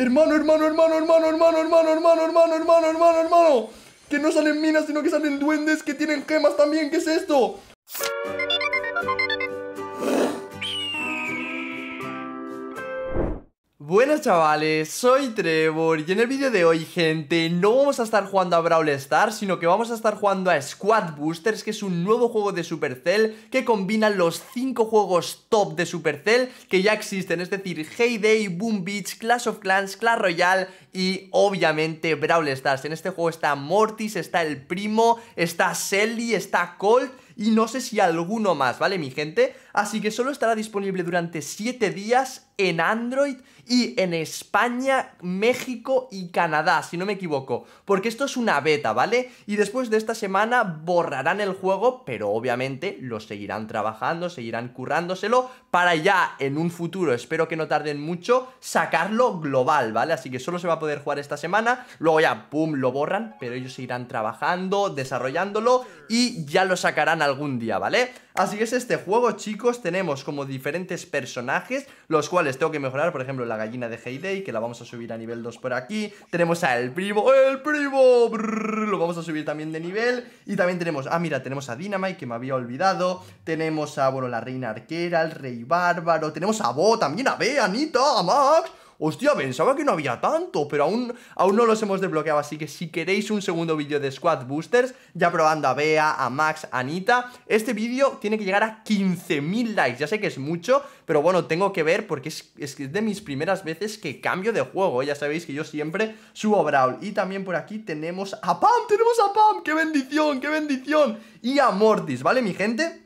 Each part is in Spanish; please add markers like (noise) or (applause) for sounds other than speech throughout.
Hermano, hermano, hermano, hermano, hermano, hermano, hermano, hermano, hermano, hermano, hermano. Que no salen minas, sino que salen duendes que tienen gemas también. ¿Qué es esto? Buenas chavales, soy Trevor y en el vídeo de hoy gente no vamos a estar jugando a Brawl Stars sino que vamos a estar jugando a Squad Boosters que es un nuevo juego de Supercell que combina los 5 juegos top de Supercell que ya existen, es decir Heyday, Boom Beach, Clash of Clans, Clash Royale y obviamente Brawl Stars. En este juego está Mortis, está el primo, está Selly, está Colt y no sé si alguno más, ¿vale, mi gente? Así que solo estará disponible durante 7 días en Android y en España, México y Canadá, si no me equivoco, porque esto es una beta, ¿vale? Y después de esta semana borrarán el juego, pero obviamente lo seguirán trabajando, seguirán currándoselo para ya en un futuro, espero que no tarden mucho, sacarlo global, ¿vale? Así que solo se va a poder jugar esta semana, luego ya, ¡pum!, lo borran, pero ellos seguirán trabajando, desarrollándolo y ya lo sacarán al algún día, ¿vale? Así que es este juego, chicos, tenemos como diferentes personajes, los cuales tengo que mejorar, por ejemplo, la gallina de Heyday, que la vamos a subir a nivel 2 por aquí, tenemos a El Primo, ¡El Primo! lo vamos a subir también de nivel, y también tenemos, ah, mira, tenemos a Dynamite, que me había olvidado, tenemos a, bueno, la Reina Arquera, el Rey Bárbaro, tenemos a Bo, también a B, Anita, a Max... Hostia, pensaba que no había tanto, pero aún, aún no los hemos desbloqueado, así que si queréis un segundo vídeo de Squad Boosters, ya probando a Bea, a Max, a Anita, este vídeo tiene que llegar a 15.000 likes, ya sé que es mucho, pero bueno, tengo que ver porque es, es de mis primeras veces que cambio de juego, ya sabéis que yo siempre subo Brawl. Y también por aquí tenemos a Pam, tenemos a Pam, qué bendición, qué bendición, y a Mortis, ¿vale mi gente?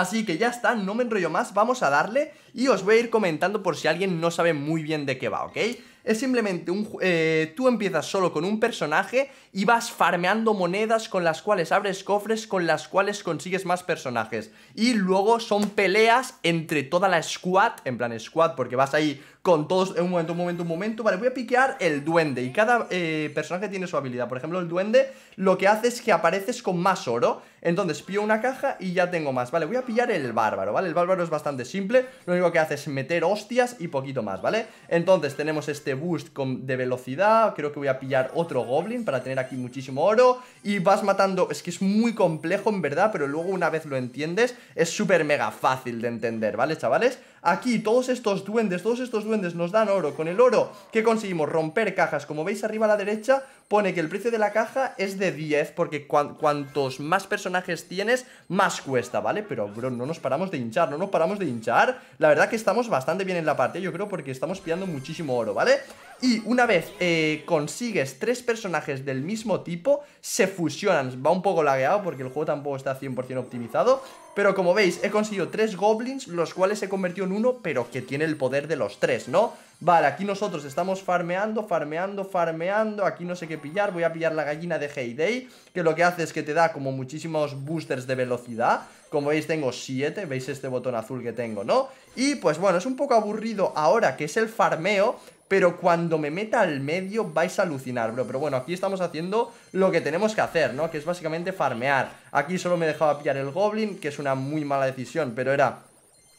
Así que ya está, no me enrollo más, vamos a darle y os voy a ir comentando por si alguien no sabe muy bien de qué va, ¿ok? Es simplemente un... Eh, tú empiezas solo con un personaje y vas farmeando monedas con las cuales abres cofres, con las cuales consigues más personajes. Y luego son peleas entre toda la squad, en plan squad, porque vas ahí con todos en un momento, un momento, un momento. Vale, voy a piquear el duende. Y cada eh, personaje tiene su habilidad. Por ejemplo, el duende lo que hace es que apareces con más oro. Entonces pillo una caja y ya tengo más. Vale, voy a pillar el bárbaro, ¿vale? El bárbaro es bastante simple. Lo único que hace es meter hostias y poquito más, ¿vale? Entonces tenemos este boost con, de velocidad. Creo que voy a pillar otro goblin para tener aquí muchísimo oro. Y vas matando... Es que es muy complejo, en verdad, pero luego una vez lo entiendes, es súper mega fácil de entender, ¿vale, chavales? Aquí todos estos duendes, todos estos duendes nos dan oro. Con el oro que conseguimos romper cajas, como veis arriba a la derecha, pone que el precio de la caja es de 10, porque cuantos más personajes tienes, más cuesta, ¿vale? Pero, bro, no nos paramos de hinchar, no nos paramos de hinchar. La verdad que estamos bastante bien en la parte yo creo, porque estamos pillando muchísimo oro, ¿vale? Y una vez eh, consigues tres personajes del mismo tipo, se fusionan. Va un poco lagueado porque el juego tampoco está 100% optimizado, pero como veis, he conseguido tres goblins, los cuales he convertido en uno, pero que tiene el poder de los tres, ¿no? Vale, aquí nosotros estamos farmeando, farmeando, farmeando Aquí no sé qué pillar, voy a pillar la gallina de Heyday Que lo que hace es que te da como muchísimos boosters de velocidad Como veis tengo 7, veis este botón azul que tengo, ¿no? Y pues bueno, es un poco aburrido ahora que es el farmeo pero cuando me meta al medio vais a alucinar, bro. Pero bueno, aquí estamos haciendo lo que tenemos que hacer, ¿no? Que es básicamente farmear. Aquí solo me dejaba pillar el Goblin, que es una muy mala decisión, pero era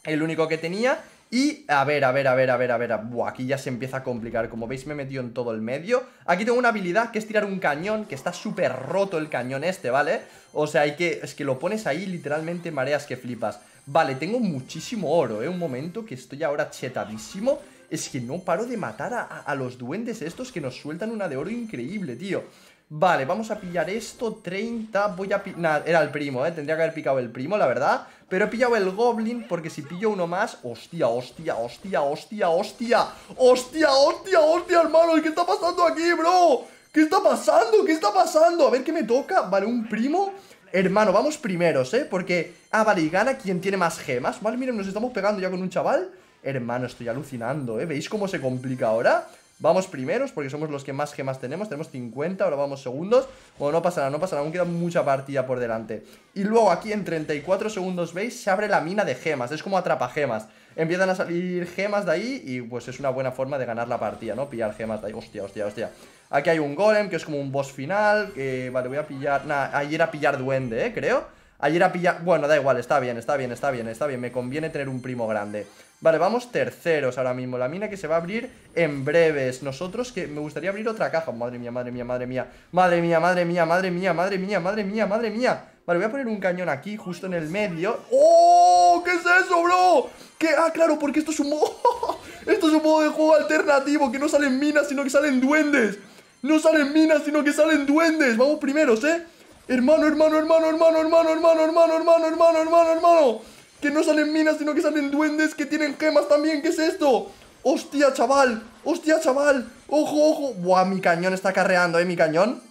el único que tenía. Y a ver, a ver, a ver, a ver, a ver, Buah, aquí ya se empieza a complicar Como veis me he metido en todo el medio Aquí tengo una habilidad que es tirar un cañón Que está súper roto el cañón este, ¿vale? O sea, hay que, es que lo pones ahí literalmente mareas que flipas Vale, tengo muchísimo oro, ¿eh? Un momento que estoy ahora chetadísimo es que no paro de matar a, los duendes estos que nos sueltan una de oro increíble, tío. Vale, vamos a pillar esto, 30, voy a Nada, era el primo, ¿eh? Tendría que haber picado el primo, la verdad Pero he pillado el Goblin, porque si pillo uno más Hostia, hostia, hostia, hostia, hostia Hostia, hostia, hostia, hermano ¿Qué está pasando aquí, bro? ¿Qué está pasando? ¿Qué está pasando? A ver qué me toca, vale, un primo Hermano, vamos primeros, ¿eh? Porque, ah, vale, y gana quien tiene más gemas Vale, miren, nos estamos pegando ya con un chaval Hermano, estoy alucinando, ¿eh? ¿Veis cómo se complica ahora? Vamos primeros porque somos los que más gemas tenemos Tenemos 50, ahora vamos segundos Bueno, no pasará, no pasará, aún queda mucha partida por delante Y luego aquí en 34 segundos, ¿veis? Se abre la mina de gemas, es como atrapa gemas Empiezan a salir gemas de ahí y pues es una buena forma de ganar la partida, ¿no? Pillar gemas de ahí, hostia, hostia, hostia Aquí hay un golem que es como un boss final Que, vale, voy a pillar, nada, ahí era pillar duende, ¿eh? Creo Ayer ha pillado... Bueno, da igual, está bien, está bien, está bien, está bien. Me conviene tener un primo grande. Vale, vamos terceros ahora mismo. La mina que se va a abrir en breves. Nosotros que me gustaría abrir otra caja. Madre mía, madre mía, madre mía. Madre mía, madre mía, madre mía, madre mía, madre mía, madre mía. Vale, voy a poner un cañón aquí, justo en el medio. ¡Oh! ¿Qué es eso, bro? ¿Qué? Ah, claro, porque esto es un modo... (laughs) esto es un modo de juego alternativo, que no salen minas, sino que salen duendes. No salen minas, sino que salen duendes. Vamos primeros, ¿eh? Hermano, hermano, hermano, hermano, hermano, hermano, hermano, hermano, hermano, hermano, hermano. Que no salen minas, sino que salen duendes que tienen gemas también. ¿Qué es esto? ¡Hostia, chaval! ¡Hostia, chaval! ¡Ojo, ojo! Buah, mi cañón está carreando, ¿eh? Mi cañón.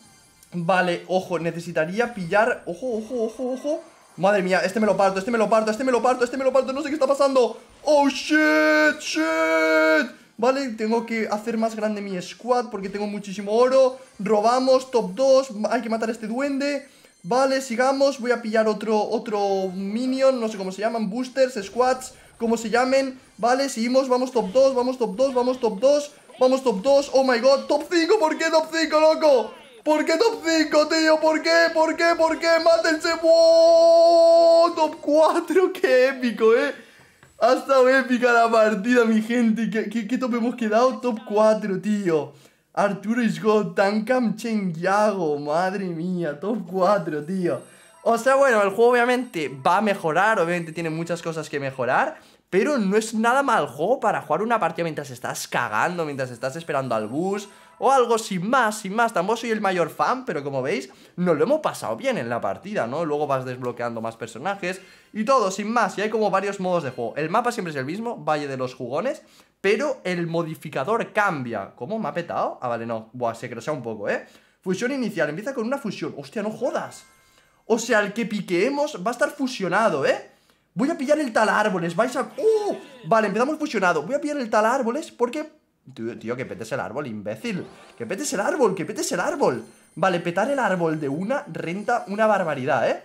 Vale, ojo, necesitaría pillar... Ojo, ojo, ojo, ojo. Madre mía, este me lo parto, este me lo parto, este me lo parto, este me lo parto. No sé qué está pasando. ¡Oh, shit! ¡Shit! ¿vale? Tengo que hacer más grande mi squad porque tengo muchísimo oro. Robamos, top 2, hay que matar a este duende. Vale, sigamos, voy a pillar otro, otro minion, no sé cómo se llaman, boosters, squads, como se llamen. Vale, seguimos, vamos top 2, vamos top 2, vamos top 2, vamos top 2. Oh my god, top 5, ¿por qué top 5, loco? ¿Por qué top 5, tío? ¿Por qué? ¿Por qué? ¿Por qué? ¡Mátense! ¡Wow! Top 4, qué épico, eh. Hasta estado épica la partida, mi gente. ¿Qué, top hemos quedado? Top 4, tío. Arturo is God, Tankam Yago Madre mía, top 4, tío. O sea, bueno, el juego obviamente va a mejorar. Obviamente tiene muchas cosas que mejorar. Pero no es nada mal juego para jugar una partida mientras estás cagando, mientras estás esperando al bus o algo sin más, sin más. Tampoco soy el mayor fan, pero como veis, nos lo hemos pasado bien en la partida, ¿no? Luego vas desbloqueando más personajes y todo, sin más. Y hay como varios modos de juego. El mapa siempre es el mismo, Valle de los Jugones, pero el modificador cambia. ¿Cómo? ¿Me ha petado? Ah, vale, no. Buah, se un poco, ¿eh? Fusión inicial, empieza con una fusión. ¡Hostia, no jodas! O sea, el que piqueemos va a estar fusionado, ¿eh? Voy a pillar el tal árboles, vais a... ¡Uh! Vale, empezamos fusionado. Voy a pillar el tal árboles porque Tío, que petes el árbol, imbécil Que petes el árbol, que petes el árbol Vale, petar el árbol de una renta una barbaridad, ¿eh?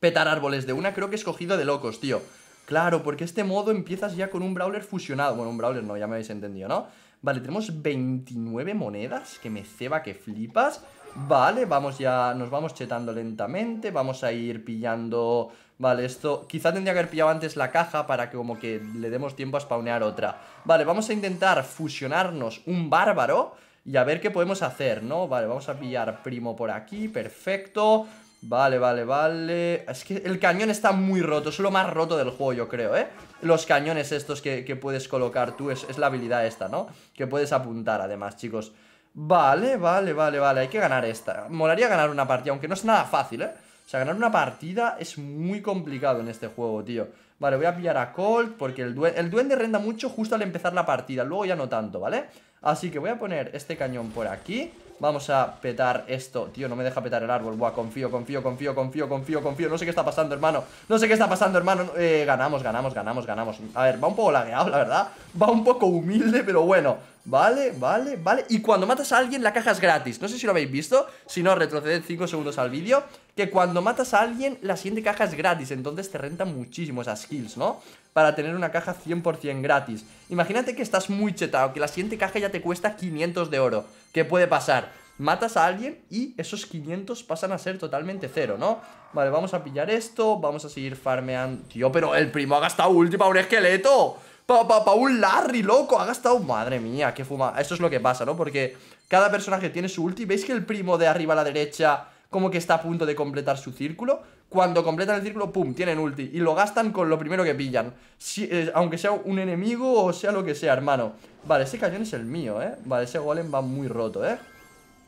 Petar árboles de una creo que es cogido de locos, tío Claro, porque este modo empiezas ya con un Brawler fusionado Bueno, un Brawler no, ya me habéis entendido, ¿no? Vale, tenemos 29 monedas Que me ceba, que flipas Vale, vamos ya, nos vamos chetando lentamente Vamos a ir pillando Vale, esto... Quizá tendría que haber pillado antes la caja para que como que le demos tiempo a spawnear otra. Vale, vamos a intentar fusionarnos un bárbaro y a ver qué podemos hacer, ¿no? Vale, vamos a pillar primo por aquí, perfecto. Vale, vale, vale. Es que el cañón está muy roto, es lo más roto del juego, yo creo, ¿eh? Los cañones estos que, puedes colocar tú, es, es la habilidad esta, ¿no? Que puedes apuntar, además, chicos. Vale, vale, vale, vale, hay que ganar esta. Molaría ganar una partida, aunque no es nada fácil, ¿eh? O sea, ganar una partida es muy complicado en este juego, tío. Vale, voy a pillar a Colt porque el, duende, renda mucho justo al empezar la partida. Luego ya no tanto, ¿vale? Así que voy a poner este cañón por aquí. Vamos a petar esto. Tío, no me deja petar el árbol. Buah, confío, confío, confío, confío, confío, confío. No sé qué está pasando, hermano. No sé qué está pasando, hermano. Eh, ganamos, ganamos, ganamos, ganamos. A ver, va un poco lagueado, la verdad. Va un poco humilde, pero bueno. Vale, vale, vale. Y cuando matas a alguien, la caja es gratis. No sé si lo habéis visto. Si no, retroceded 5 segundos al vídeo que cuando matas a alguien, la siguiente caja es gratis. Entonces te renta muchísimo esas skills, ¿no? Para tener una caja 100% gratis. Imagínate que estás muy chetado, que la siguiente caja ya te cuesta 500 de oro. ¿Qué puede pasar? Matas a alguien y esos 500 pasan a ser totalmente cero, ¿no? Vale, vamos a pillar esto, vamos a seguir farmeando... Tío, pero el primo ha gastado última un esqueleto. Para pa, un Larry, loco, ha gastado... Madre mía, qué fuma... Eso es lo que pasa, ¿no? Porque cada personaje tiene su ulti. ¿Veis que el primo de arriba a la derecha como que está a punto de completar su círculo. Cuando completan el círculo, ¡pum!, tienen ulti y lo gastan con lo primero que pillan. Eh, aunque sea un enemigo o sea lo que sea, hermano. Vale, ese cañón es el mío, ¿eh? Vale, ese golem va muy roto, ¿eh?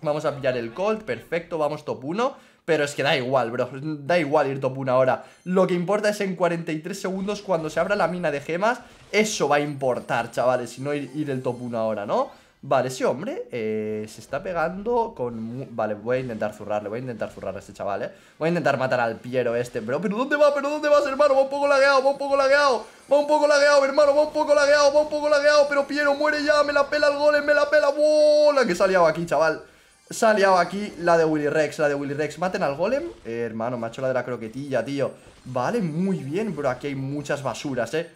Vamos a pillar el Colt, perfecto, vamos top 1 Pero es que da igual, bro, da igual ir top 1 ahora Lo que importa es en 43 segundos cuando se abra la mina de gemas Eso va a importar, chavales, si no ir, ir el top 1 ahora, ¿no? Vale, ese hombre eh, se está pegando con... Vale, voy a intentar zurrarle, voy a intentar zurrar a este chaval, eh Voy a intentar matar al Piero este, bro ¿Pero dónde va? ¿Pero dónde vas, hermano? Va un poco lagueado, va un poco lagueado Va un poco lagueado, hermano, va un poco lagueado Va un poco lagueado, pero Piero muere ya Me la pela el golem, me la pela bola que salía aquí, chaval salía aquí la de Willy Rex, la de Willy Rex Maten al golem, eh, hermano, macho la de la croquetilla, tío Vale, muy bien, bro Aquí hay muchas basuras, eh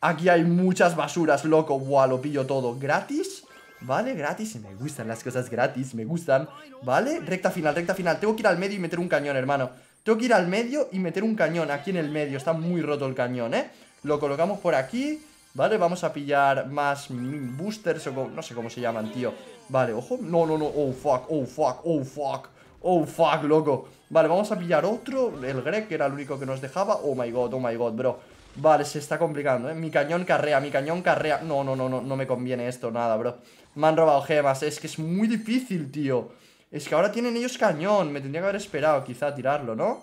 Aquí hay muchas basuras, loco Buah, lo pillo todo, gratis Vale, gratis, me gustan las cosas gratis, me gustan Vale, recta final, recta final Tengo que ir al medio y meter un cañón, hermano Tengo que ir al medio y meter un cañón aquí en el medio Está muy roto el cañón, ¿eh? Lo colocamos por aquí Vale, vamos a pillar más boosters o no sé cómo se llaman, tío Vale, ojo, no, no, no, oh fuck, oh fuck, oh fuck Oh fuck, loco Vale, vamos a pillar otro, el Greg que era el único que nos dejaba Oh my god, oh my god, bro Vale, se está complicando, ¿eh? Mi cañón carrea, mi cañón carrea No, no, no, no, no me conviene esto, nada, bro Me han robado gemas, es que es muy difícil, tío Es que ahora tienen ellos cañón Me tendría que haber esperado, quizá, tirarlo, ¿no?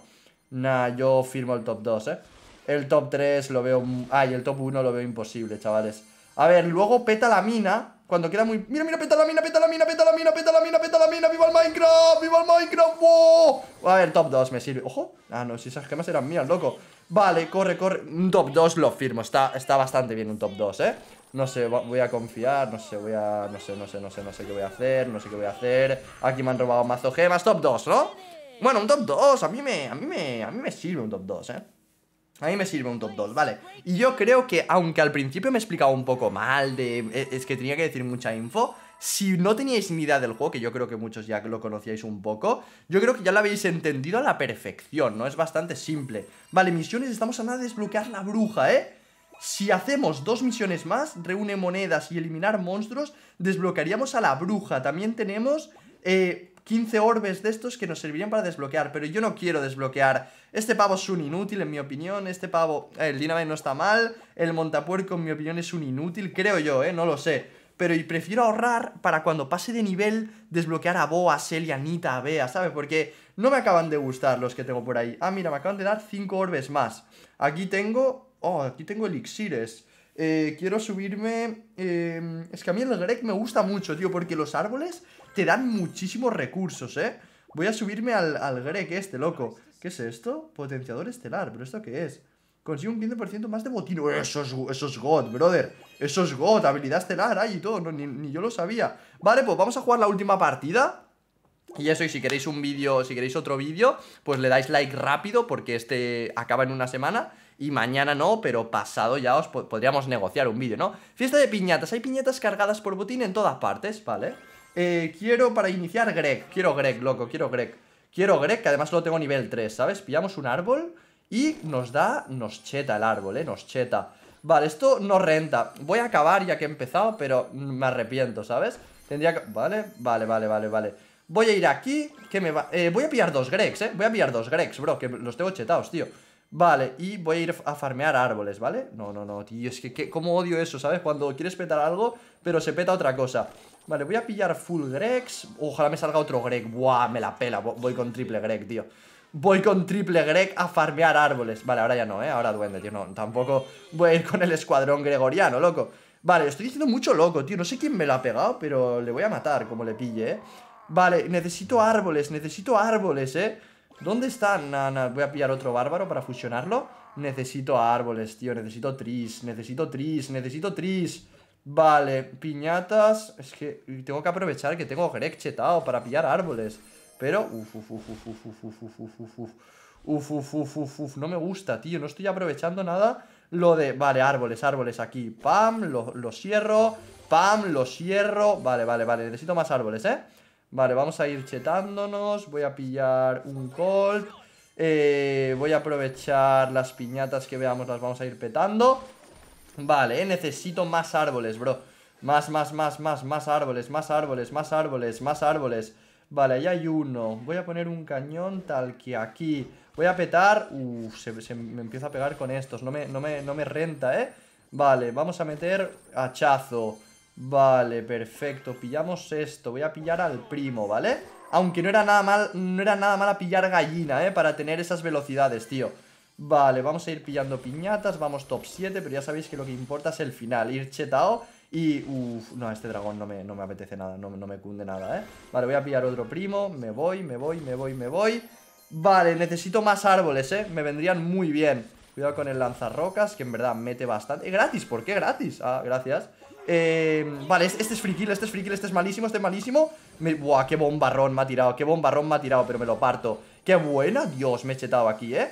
Nah, yo firmo el top 2, ¿eh? El top 3 lo veo... Ay, el top 1 lo veo imposible, chavales A ver, luego peta la mina Cuando queda muy... Mira, mira, peta la mina, peta la mina, peta la mina, peta la mina, peta la mina ¡Viva el Minecraft! ¡Viva el Minecraft! A ver, top 2 me sirve. Ojo. Ah, no, si esas gemas eran mías, loco. Vale, corre, corre. Un top 2 lo firmo. Está, está bastante bien un top 2, ¿eh? No sé, voy a confiar, no sé, voy a... No sé, no sé, no sé, no sé qué voy a hacer, no sé qué voy a hacer. Aquí me han robado mazo gemas. Top 2, ¿no? Bueno, un top 2. A mí me... A mí me... A mí me sirve un top 2, ¿eh? A mí me sirve un top 2, ¿vale? Y yo creo que, aunque al principio me he explicado un poco mal, de, e, es que tenía que decir mucha info, si no teníais ni idea del juego, que yo creo que muchos ya lo conocíais un poco, yo creo que ya lo habéis entendido a la perfección, ¿no? Es bastante simple. Vale, misiones, estamos a nada de desbloquear la bruja, ¿eh? Si hacemos dos misiones más, reúne monedas y eliminar monstruos, desbloquearíamos a la bruja. También tenemos 15 eh, orbes de estos que nos servirían para desbloquear, pero yo no quiero desbloquear. Este pavo es un inútil, en mi opinión. Este pavo, el Dynamite no está mal. El montapuerco, en mi opinión, es un inútil, creo yo, ¿eh? No lo sé pero y prefiero ahorrar para cuando pase de nivel desbloquear a Boa, a Celia, a Nita, a Bea, ¿sabes? Porque no me acaban de gustar los que tengo por ahí. Ah, mira, me acaban de dar 5 orbes más. Aquí tengo... Oh, aquí tengo elixires. Eh, quiero subirme... Em, es que a mí el grek me gusta mucho, tío, porque los árboles te dan muchísimos recursos, ¿eh? Voy a subirme al, grek este, loco. ¿Qué es esto? Potenciador estelar, ¿pero esto qué es? Consigo un 15% más de botín. Eso es, God, brother. Eso es God. Habilidad estelar ahí y todo. ni, yo lo sabía. Vale, pues vamos a jugar la última partida. Y eso, y si queréis un vídeo, si queréis otro vídeo, pues le dais like rápido porque este acaba en una semana. Y mañana no, pero pasado ya os podríamos negociar un vídeo, ¿no? Fiesta de piñatas. Hay piñatas cargadas por botín en todas partes, ¿vale? Eh, quiero para iniciar Greg. Quiero Greg, loco. Quiero Greg. Quiero Greg, que además lo tengo nivel 3, ¿sabes? Pillamos un árbol... Y nos da, nos cheta el árbol, ¿eh? Nos cheta Vale, esto no renta Voy a acabar ya que he empezado, pero me arrepiento, ¿sabes? Tendría que... Vale, vale, vale, vale, vale Voy a ir aquí, que me va... Eh, voy a pillar dos Gregs, ¿eh? Voy a pillar dos Gregs, bro, que los tengo chetados, tío Vale, y voy a ir a farmear árboles, ¿vale? No, no, no, tío, es que, como cómo odio eso, ¿sabes? Cuando quieres petar algo, pero se peta otra cosa Vale, voy a pillar full Gregs Ojalá me salga otro Greg Buah, me la pela, voy con triple Greg, tío Voy con triple Greg a farmear árboles Vale, ahora ya no, ¿eh? Ahora duende, tío, no Tampoco voy a ir con el escuadrón gregoriano, loco Vale, estoy diciendo mucho loco, tío No sé quién me lo ha pegado, pero le voy a matar Como le pille, ¿eh? Vale, necesito árboles, necesito árboles, ¿eh? ¿Dónde están? nana voy a pillar otro bárbaro para fusionarlo Necesito árboles, tío, necesito tris Necesito tris, necesito tris Vale, piñatas Es que tengo que aprovechar que tengo Greg chetado para pillar árboles pero, uf, uf, uf, uf, uf, uf, uf, uf, uf, uf. Uf, uf, uf, uf, uf, no me gusta, tío, no estoy aprovechando nada lo de, vale, árboles, árboles aquí, pam, los lo cierro, pam, Lo cierro, vale, vale, vale, necesito más árboles, ¿eh? Vale, vamos a ir chetándonos, voy a pillar un colt, eh, voy a aprovechar las piñatas que veamos, las vamos a ir petando, vale, necesito más árboles, bro, más, más, más, más, más árboles, más árboles, más árboles, más árboles. Vale, ahí hay uno. Voy a poner un cañón tal que aquí. Voy a petar... uff, se, me empieza a pegar con estos. No me, no, me, renta, ¿eh? Vale, vamos a meter hachazo. Vale, perfecto. Pillamos esto. Voy a pillar al primo, ¿vale? Aunque no era nada mal, no era nada mal a pillar gallina, ¿eh? Para tener esas velocidades, tío. Vale, vamos a ir pillando piñatas. Vamos top 7, pero ya sabéis que lo que importa es el final. Ir chetao y, uff, no, este dragón no me, no me apetece nada, no, me cunde nada, ¿eh? Vale, voy a pillar otro primo, me voy, me voy, me voy, me voy Vale, necesito más árboles, ¿eh? Me vendrían muy bien Cuidado con el lanzarrocas, que en verdad mete bastante gratis! ¿Por qué gratis? Ah, gracias eh, vale, este es friquil, este es friquil, este es malísimo, este es malísimo me, Buah, qué bombarrón me ha tirado, qué bombarrón me ha tirado, pero me lo parto Qué buena, Dios, me he chetado aquí, ¿eh?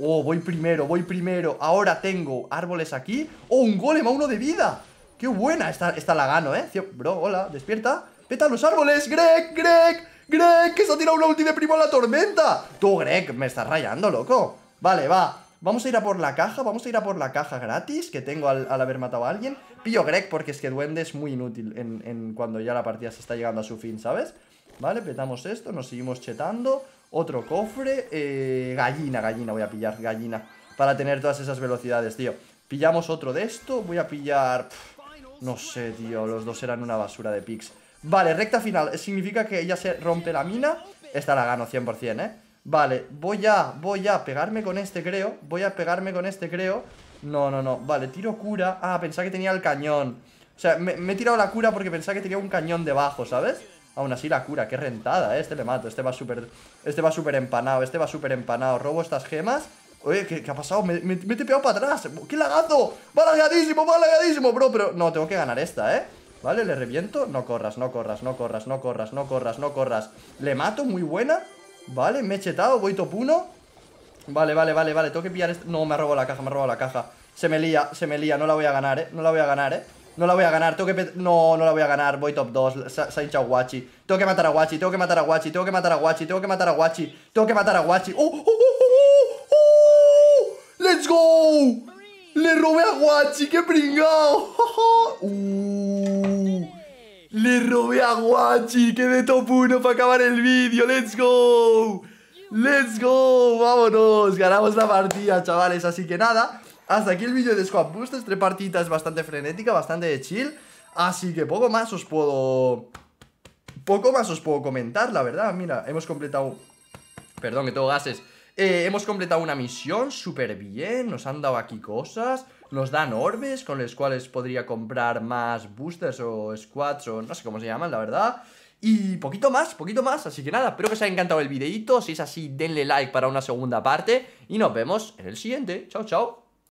Oh, voy primero, voy primero Ahora tengo árboles aquí Oh, un golem a uno de vida Qué buena está, está gano, eh Bro, hola, despierta Peta los árboles, Greg, Greg Greg, que se ha tirado una ulti de primo a la tormenta Tú, Greg, me estás rayando, loco Vale, va Vamos a ir a por la caja, vamos a ir a por la caja gratis Que tengo al, haber matado a alguien Pillo Greg porque es que Duende es muy inútil en, cuando ya la partida se está llegando a su fin, ¿sabes? Vale, petamos esto, nos seguimos chetando Otro cofre eh, Gallina, gallina, voy a pillar, gallina Para tener todas esas velocidades, tío Pillamos otro de esto, voy a pillar... No sé, tío, los dos eran una basura de picks Vale, recta final, significa que ella se rompe la mina Esta la gano 100%, ¿eh? Vale, voy a, voy a pegarme con este, creo Voy a pegarme con este, creo No, no, no, vale, tiro cura Ah, pensaba que tenía el cañón O sea, me, he tirado la cura porque pensaba que tenía un cañón debajo, ¿sabes? Aún así la cura, qué rentada, ¿eh? Este le mato, este va súper Este va súper empanado, este va súper empanado Robo estas gemas Oye, ¿qué, ha pasado? Me, he tipeado para atrás ¡Qué lagazo! ¡Va lagadísimo, va lagadísimo, bro! Pero no, tengo que ganar esta, ¿eh? Vale, le reviento No corras, no corras, no corras, no corras, no corras, no corras Le mato, muy buena Vale, me he chetado, voy top 1 Vale, vale, vale, vale, tengo que pillar esto No, me ha robado la caja, me ha robado la caja Se me lía, se me lía, no la voy a ganar, ¿eh? No la voy a ganar, ¿eh? No la voy a ganar, tengo que... No, no la voy a ganar, voy top 2 Se, ha Tengo que matar a Guachi, tengo que matar a Guachi Tengo que matar a Guachi, tengo que matar a Guachi Tengo que matar a Guachi, tengo ¡Oh, oh! ¡Let's go! ¡Le robé a Guachi! ¡Qué pringao! (laughs) Uh, ¡Le robé a Guachi! ¡Qué de top 1 para acabar el vídeo! ¡Let's go! ¡Let's go! ¡Vámonos! Ganamos la partida, chavales Así que nada, hasta aquí el vídeo de Squad Boosters Tres partidas bastante frenética, bastante de chill Así que poco más os puedo... Poco más os puedo comentar, la verdad Mira, hemos completado... Perdón, que tengo gases eh, hemos completado una misión súper bien, nos han dado aquí cosas, nos dan orbes con los cuales podría comprar más boosters o squads o no sé cómo se llaman, la verdad. Y poquito más, poquito más, así que nada, espero que os haya encantado el videito, si es así denle like para una segunda parte y nos vemos en el siguiente, chao chao.